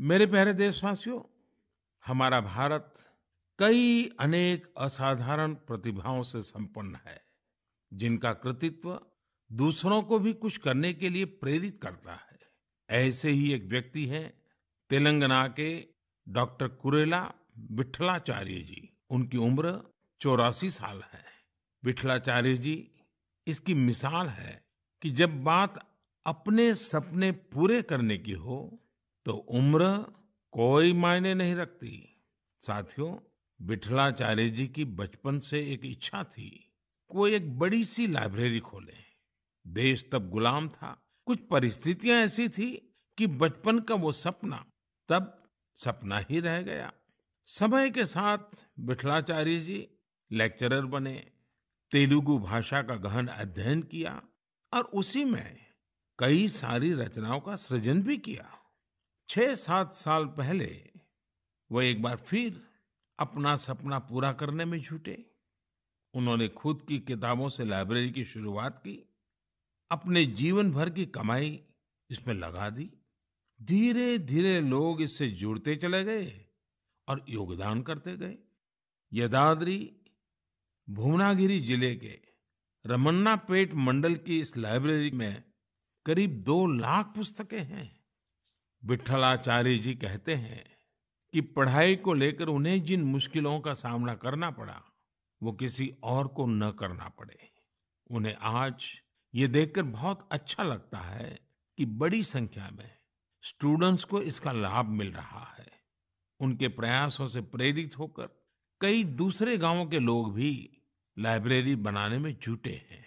मेरे प्यारे देशवासियों हमारा भारत कई अनेक असाधारण प्रतिभाओं से संपन्न है जिनका कृतित्व दूसरों को भी कुछ करने के लिए प्रेरित करता है ऐसे ही एक व्यक्ति है तेलंगाना के डॉक्टर कुरेला विठलाचार्य जी उनकी उम्र चौरासी साल है विठलाचार्य जी इसकी मिसाल है कि जब बात अपने सपने पूरे करने की हो तो उम्र कोई मायने नहीं रखती साथियों विठलाचार्य जी की बचपन से एक इच्छा थी कोई एक बड़ी सी लाइब्रेरी खोले देश तब गुलाम था कुछ परिस्थितियां ऐसी थी कि बचपन का वो सपना तब सपना ही रह गया समय के साथ विठलाचार्य जी लेक्चरर बने तेलुगु भाषा का गहन अध्ययन किया और उसी में कई सारी रचनाओं का सृजन भी किया छह सात साल पहले वो एक बार फिर अपना सपना पूरा करने में जुटे उन्होंने खुद की किताबों से लाइब्रेरी की शुरुआत की अपने जीवन भर की कमाई इसमें लगा दी धीरे धीरे लोग इससे जुड़ते चले गए और योगदान करते गए यदाद्री भुवनागिरी जिले के रमन्ना पेट मंडल की इस लाइब्रेरी में करीब दो लाख पुस्तकें हैं विट्ठलाचार्य जी कहते हैं कि पढ़ाई को लेकर उन्हें जिन मुश्किलों का सामना करना पड़ा वो किसी और को न करना पड़े उन्हें आज ये देखकर बहुत अच्छा लगता है कि बड़ी संख्या में स्टूडेंट्स को इसका लाभ मिल रहा है उनके प्रयासों से प्रेरित होकर कई दूसरे गांवों के लोग भी लाइब्रेरी बनाने में जुटे हैं